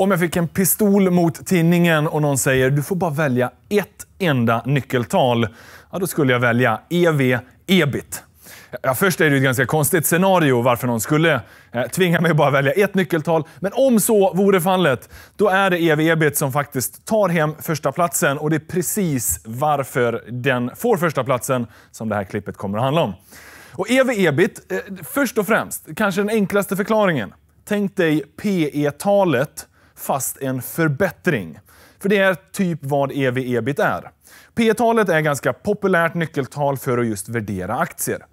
Om jag fick en pistol mot tinningen och någon säger du får bara välja ett enda nyckeltal, ja, då skulle jag välja EV ebit. Ja, först är det ju ett ganska konstigt scenario varför någon skulle eh, tvinga mig att bara välja ett nyckeltal. Men om så vore fallet, då är det EV ebit som faktiskt tar hem första platsen och det är precis varför den får första platsen som det här klippet kommer att handla om. Och EV ebit, eh, först och främst, kanske den enklaste förklaringen. Tänk dig PE-talet fast en förbättring. För det är typ vad EV-EBIT är. P talet är ganska populärt nyckeltal för att just värdera aktier.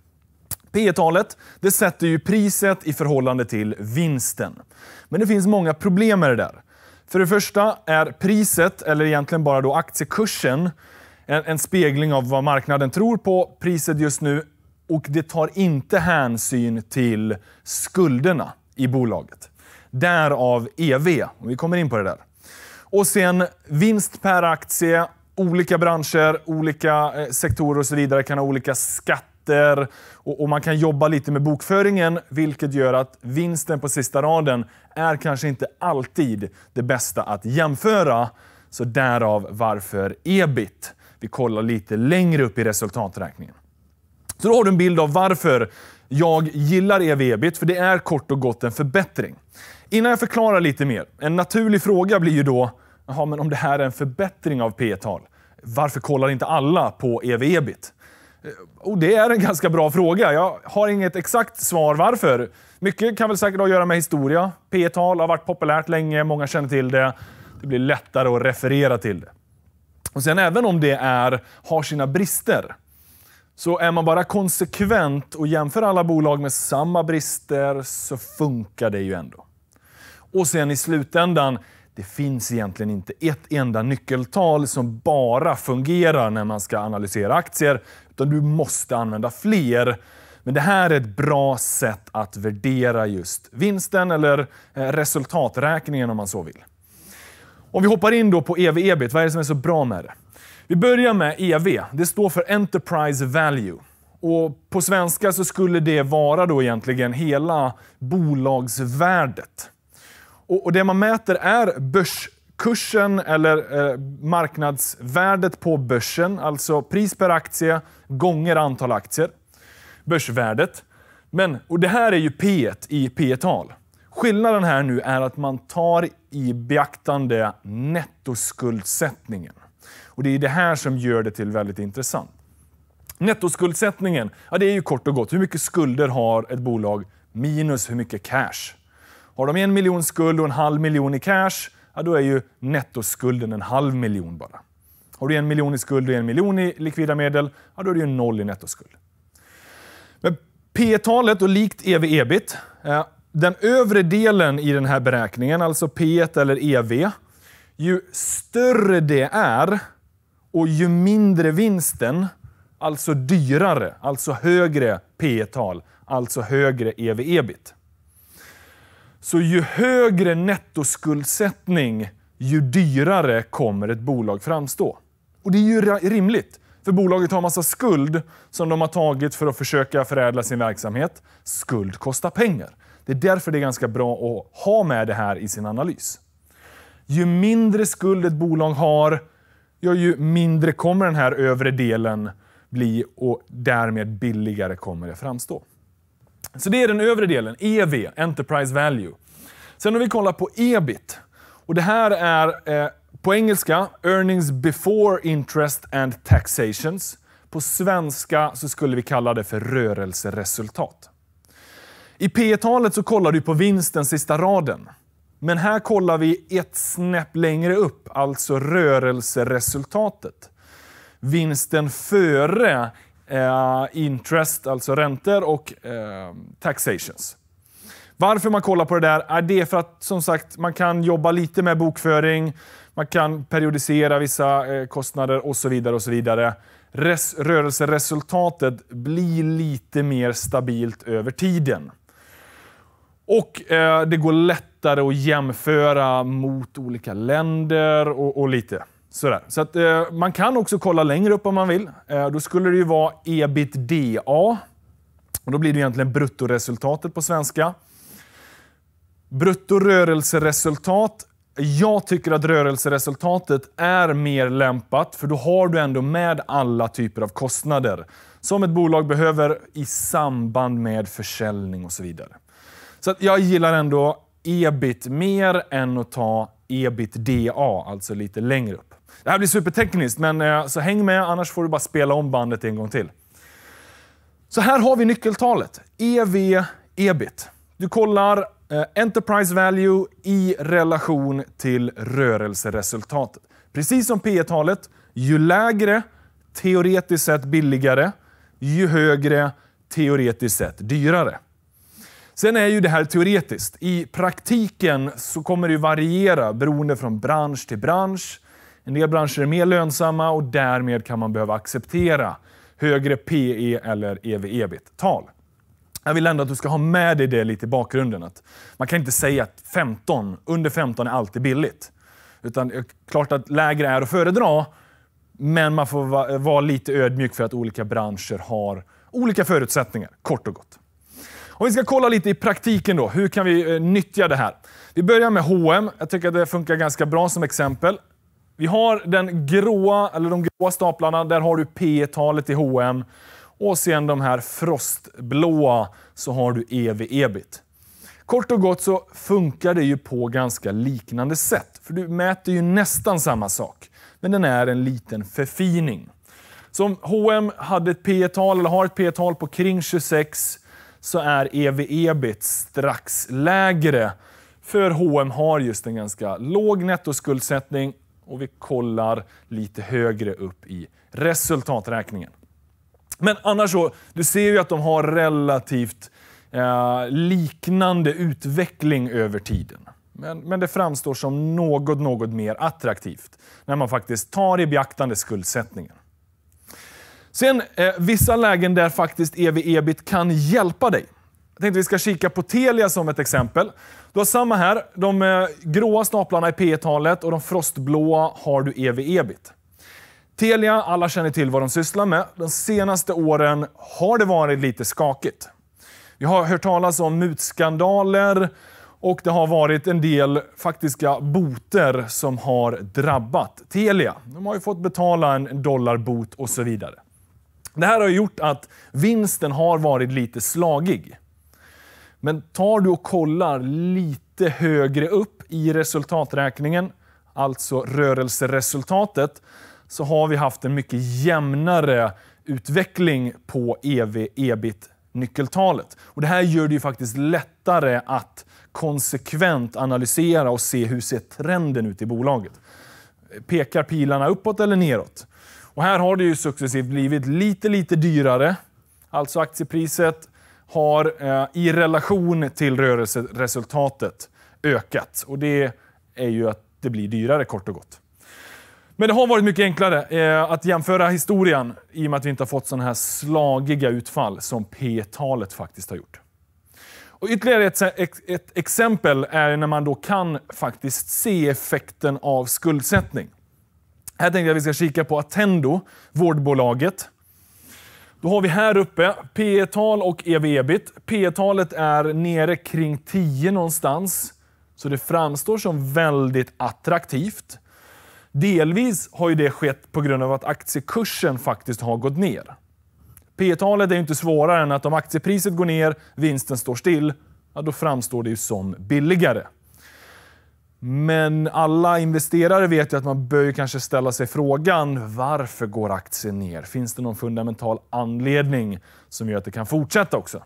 P talet det sätter ju priset i förhållande till vinsten. Men det finns många problem med det där. För det första är priset, eller egentligen bara då aktiekursen, en, en spegling av vad marknaden tror på priset just nu och det tar inte hänsyn till skulderna i bolaget. Därav EV. Och vi kommer in på det där. Och sen vinst per aktie. Olika branscher, olika eh, sektorer och så vidare kan ha olika skatter. Och, och man kan jobba lite med bokföringen, vilket gör att vinsten på sista raden är kanske inte alltid det bästa att jämföra. Så därav varför ebit. Vi kollar lite längre upp i resultaträkningen. Så då har du en bild av varför jag gillar EV-EBIT, för det är kort och gott en förbättring. Innan jag förklarar lite mer, en naturlig fråga blir ju då, jaha, men om det här är en förbättring av P-tal, varför kollar inte alla på EV-EBIT? Eh, och det är en ganska bra fråga. Jag har inget exakt svar varför. Mycket kan väl säkert ha att göra med historia. P-tal har varit populärt länge, många känner till det. Det blir lättare att referera till det. Och sen även om det är, har sina brister, så är man bara konsekvent och jämför alla bolag med samma brister så funkar det ju ändå. Och sen i slutändan, det finns egentligen inte ett enda nyckeltal som bara fungerar när man ska analysera aktier, utan du måste använda fler. Men det här är ett bra sätt att värdera just vinsten eller eh, resultaträkningen om man så vill. Om vi hoppar in då på ev ebit, vad är det som är så bra med det? Vi börjar med EV. Det står för Enterprise Value. Och på svenska så skulle det vara då egentligen hela bolagsvärdet. Och, och det man mäter är börskursen eller eh, marknadsvärdet på börsen, alltså pris per aktie gånger antal aktier. Börsvärdet. Men, och det här är ju p i P-tal. Skillnaden här nu är att man tar i beaktande nettoskuldsättningen. Och det är det här som gör det till väldigt intressant. Nettoskuldsättningen, ja, det är ju kort och gott hur mycket skulder har ett bolag minus hur mycket cash. Har de en miljon skuld och en halv miljon i cash, ja, då är ju nettoskulden en halv miljon bara. Har du en miljon i skuld och en miljon i likvida medel, ja, då är det ju noll i nettoskuld. Men P-talet och likt EV-EBIT, den övre delen i den här beräkningen, alltså P1 eller EV, ju större det är, och ju mindre vinsten, alltså dyrare, alltså högre P tal alltså högre ev-ebit. Så ju högre nettoskuldsättning, ju dyrare kommer ett bolag framstå. Och det är ju rimligt, för bolaget har massa skuld som de har tagit för att försöka förädla sin verksamhet. Skuld kostar pengar. Det är därför det är ganska bra att ha med det här i sin analys. Ju mindre skuld ett bolag har, Ja, ju mindre kommer den här övre delen bli och därmed billigare kommer det framstå. Så det är den övre delen, EV, Enterprise Value. Sen om vi kollar på EBIT. Och det här är eh, på engelska Earnings before interest and taxations. På svenska så skulle vi kalla det för rörelseresultat. I P e talet så kollar du på vinsten sista raden. Men här kollar vi ett snäpp längre upp, alltså rörelseresultatet. Vinsten före eh, interest, alltså räntor och eh, taxations. Varför man kollar på det där är det för att som sagt man kan jobba lite med bokföring, man kan periodisera vissa eh, kostnader och så vidare. och så vidare. Res rörelseresultatet blir lite mer stabilt över tiden. Och eh, det går lättare lättare att jämföra mot olika länder och, och lite sådär. Så att, eh, man kan också kolla längre upp om man vill. Eh, då skulle det ju vara ebitda. Och då blir det egentligen bruttoresultatet på svenska. Bruttorörelseresultat. Jag tycker att rörelseresultatet är mer lämpat, för då har du ändå med alla typer av kostnader som ett bolag behöver i samband med försäljning och så vidare. Så jag gillar ändå ebit mer än att ta ebitda, alltså lite längre upp. Det här blir supertekniskt, men eh, så häng med, annars får du bara spela om bandet en gång till. Så här har vi nyckeltalet, EV ebit. Du kollar eh, Enterprise Value i relation till rörelseresultatet. Precis som P talet ju lägre, teoretiskt sett billigare, ju högre, teoretiskt sett dyrare. Sen är ju det här teoretiskt. I praktiken så kommer det ju variera beroende från bransch till bransch. En del branscher är mer lönsamma och därmed kan man behöva acceptera högre PE eller EV-ebit-tal. Jag vill ändå att du ska ha med dig det lite i bakgrunden. Att man kan inte säga att 15, under 15 är alltid billigt. Utan eh, klart att lägre är att föredra, men man får vara lite ödmjuk för att olika branscher har olika förutsättningar, kort och gott. Om vi ska kolla lite i praktiken då, hur kan vi eh, nyttja det här? Vi börjar med H&M. Jag tycker att det funkar ganska bra som exempel. Vi har den gråa, eller de gråa staplarna, där har du P-talet i H&M. Och sen de här frostblåa så har du EV-EBIT. Kort och gott så funkar det ju på ganska liknande sätt. För du mäter ju nästan samma sak. Men den är en liten förfining. Så om H&M hade ett P-tal, eller har ett P-tal på kring 26 så är EV-EBIT strax lägre. För H&M har just en ganska låg nettoskuldsättning och vi kollar lite högre upp i resultaträkningen. Men annars så, du ser ju att de har relativt eh, liknande utveckling över tiden. Men, men det framstår som något, något mer attraktivt när man faktiskt tar i beaktande skuldsättningen. Sen eh, vissa lägen där faktiskt EV-EBIT kan hjälpa dig. Jag tänkte vi ska kika på Telia som ett exempel. Du har samma här. De eh, gråa staplarna i P talet och de frostblåa har du EV-EBIT. Telia, alla känner till vad de sysslar med. De senaste åren har det varit lite skakigt. Vi har hört talas om mutskandaler och det har varit en del faktiska boter som har drabbat Telia. De har ju fått betala en dollarbot och så vidare. Det här har gjort att vinsten har varit lite slagig. Men tar du och kollar lite högre upp i resultaträkningen, alltså rörelseresultatet, så har vi haft en mycket jämnare utveckling på ev-ebit-nyckeltalet. Och Det här gör det ju faktiskt lättare att konsekvent analysera och se hur ser trenden ut i bolaget. Pekar pilarna uppåt eller neråt? Och här har det ju successivt blivit lite, lite dyrare. Alltså aktiepriset har eh, i relation till rörelseresultatet ökat. Och det är ju att det blir dyrare kort och gott. Men det har varit mycket enklare eh, att jämföra historien i och med att vi inte har fått sådana här slagiga utfall som P-talet faktiskt har gjort. Och ytterligare ett, ett, ett exempel är när man då kan faktiskt se effekten av skuldsättning. Här tänkte jag att vi ska kika på Attendo, vårdbolaget. Då har vi här uppe P tal och EV-EBIT. P talet är nere kring 10 någonstans, så det framstår som väldigt attraktivt. Delvis har ju det skett på grund av att aktiekursen faktiskt har gått ner. P talet är ju inte svårare än att om aktiepriset går ner, vinsten står still, ja, då framstår det ju som billigare. Men alla investerare vet ju att man bör kanske ställa sig frågan varför går aktien ner? Finns det någon fundamental anledning som gör att det kan fortsätta också?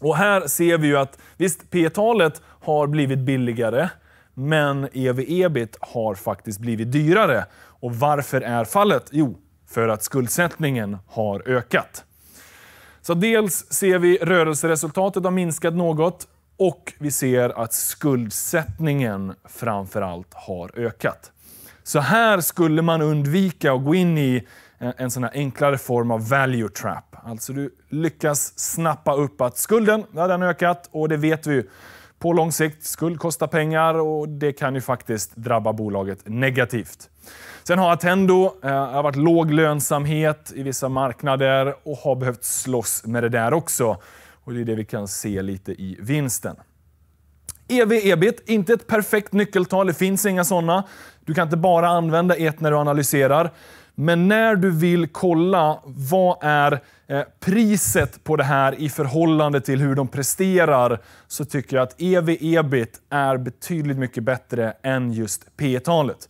Och här ser vi ju att visst, P-talet har blivit billigare, men EV-EBIT har faktiskt blivit dyrare. Och varför är fallet? Jo, för att skuldsättningen har ökat. Så dels ser vi rörelseresultatet har minskat något och vi ser att skuldsättningen framför allt har ökat. Så här skulle man undvika att gå in i en sån här enklare form av value trap. Alltså du lyckas snappa upp att skulden, ja, den har ökat och det vet vi ju. På lång sikt, skuld kostar pengar och det kan ju faktiskt drabba bolaget negativt. Sen har Attendo eh, varit låg lönsamhet i vissa marknader och har behövt slåss med det där också. Och det är det vi kan se lite i vinsten. EV-EBIT, inte ett perfekt nyckeltal, det finns inga sådana. Du kan inte bara använda ett när du analyserar. Men när du vill kolla vad är eh, priset på det här i förhållande till hur de presterar så tycker jag att EV-EBIT är betydligt mycket bättre än just P talet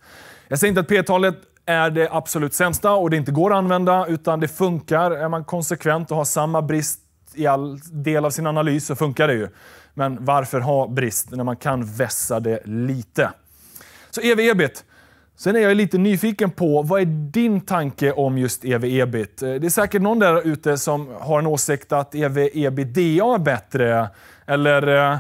Jag säger inte att P talet är det absolut sämsta och det inte går att använda, utan det funkar. Är man konsekvent och har samma brist i all del av sin analys så funkar det ju. Men varför ha brist när man kan vässa det lite? Så ev-ebit. Sen är jag lite nyfiken på, vad är din tanke om just ev-ebit? Eh, det är säkert någon där ute som har en åsikt att ev-ebitda är bättre. Eller eh,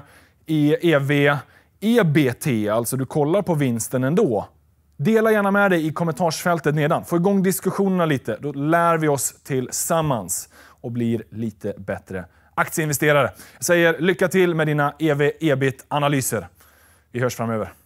ev-ebt, alltså du kollar på vinsten ändå. Dela gärna med dig i kommentarsfältet nedan. Få igång diskussionerna lite, då lär vi oss tillsammans och blir lite bättre aktieinvesterare. Jag säger lycka till med dina ev-ebit-analyser. Vi hörs framöver.